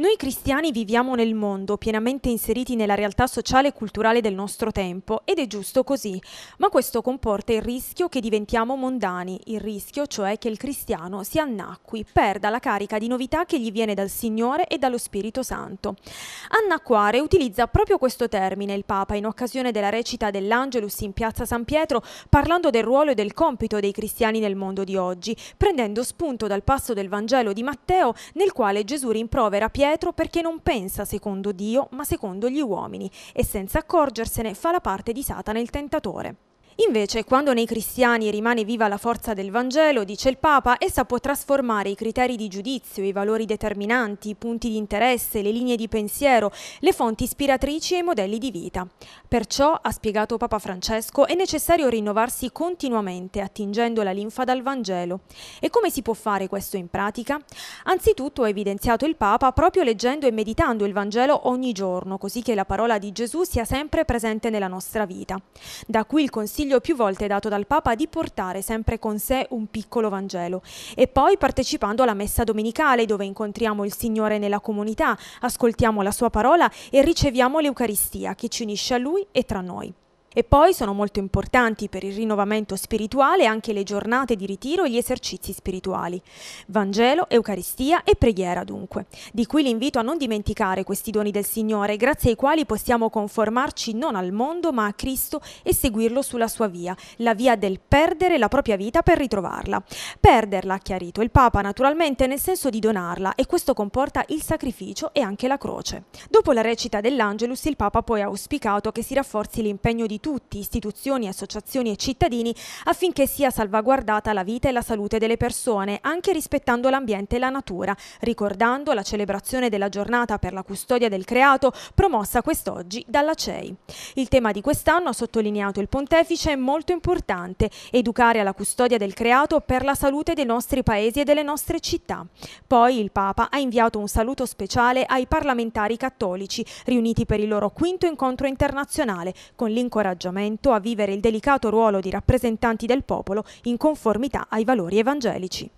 Noi cristiani viviamo nel mondo, pienamente inseriti nella realtà sociale e culturale del nostro tempo, ed è giusto così, ma questo comporta il rischio che diventiamo mondani, il rischio cioè che il cristiano si annacqui, perda la carica di novità che gli viene dal Signore e dallo Spirito Santo. Annacquare utilizza proprio questo termine il Papa in occasione della recita dell'Angelus in piazza San Pietro, parlando del ruolo e del compito dei cristiani nel mondo di oggi, prendendo spunto dal passo del Vangelo di Matteo nel quale Gesù rimprovera Pietro indietro perché non pensa secondo Dio, ma secondo gli uomini e senza accorgersene fa la parte di Satana il tentatore. Invece, quando nei cristiani rimane viva la forza del Vangelo, dice il Papa, essa può trasformare i criteri di giudizio, i valori determinanti, i punti di interesse, le linee di pensiero, le fonti ispiratrici e i modelli di vita. Perciò, ha spiegato Papa Francesco, è necessario rinnovarsi continuamente attingendo la linfa dal Vangelo. E come si può fare questo in pratica? Anzitutto, ha evidenziato il Papa, proprio leggendo e meditando il Vangelo ogni giorno, così che la parola di Gesù sia sempre presente nella nostra vita. Da qui il consiglio consiglio più volte dato dal Papa di portare sempre con sé un piccolo Vangelo e poi partecipando alla messa domenicale dove incontriamo il Signore nella comunità, ascoltiamo la sua parola e riceviamo l'Eucaristia che ci unisce a Lui e tra noi. E poi sono molto importanti per il rinnovamento spirituale anche le giornate di ritiro e gli esercizi spirituali. Vangelo, Eucaristia e preghiera dunque, di qui l'invito a non dimenticare questi doni del Signore, grazie ai quali possiamo conformarci non al mondo ma a Cristo e seguirlo sulla sua via, la via del perdere la propria vita per ritrovarla. Perderla, ha chiarito il Papa, naturalmente nel senso di donarla e questo comporta il sacrificio e anche la croce. Dopo la recita dell'Angelus il Papa poi ha auspicato che si rafforzi l'impegno di tutti tutti, istituzioni, associazioni e cittadini, affinché sia salvaguardata la vita e la salute delle persone, anche rispettando l'ambiente e la natura, ricordando la celebrazione della giornata per la custodia del creato promossa quest'oggi dalla CEI. Il tema di quest'anno, ha sottolineato il pontefice, è molto importante, educare alla custodia del creato per la salute dei nostri paesi e delle nostre città. Poi il Papa ha inviato un saluto speciale ai parlamentari cattolici, riuniti per il loro quinto incontro internazionale, con l'incoraggiamento ingaggiamento a vivere il delicato ruolo di rappresentanti del popolo in conformità ai valori evangelici.